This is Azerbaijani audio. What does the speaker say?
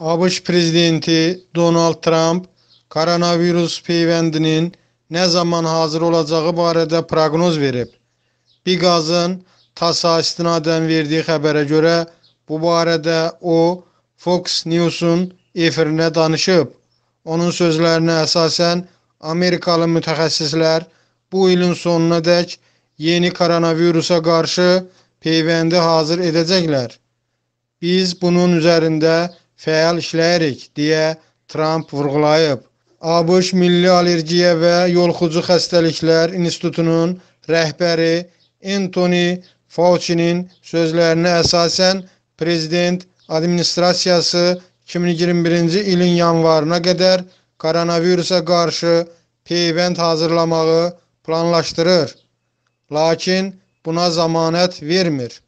ABŞ prezidenti Donald Tramp koronavirus peyvəndinin nə zaman hazır olacağı barədə proqnoz verib. Bigazın TASS-a istinadən verdiyi xəbərə görə bu barədə o Fox News-un efirinə danışıb. Onun sözlərinə əsasən Amerikalı mütəxəssislər bu ilin sonuna dək yeni koronavirusa qarşı peyvəndi hazır edəcəklər. Biz bunun üzərində fəal işləyirik deyə Tramp vurğulayıb. ABŞ Milli Allergiya və Yolxucu Xəstəliklər İnstitutunun rəhbəri Anthony Fauci-nin sözlərinə əsasən prezident administrasiyası 2021-ci ilin yanvarına qədər koronavirusa qarşı peyvənd hazırlamağı planlaşdırır. Lakin buna zamanət vermir.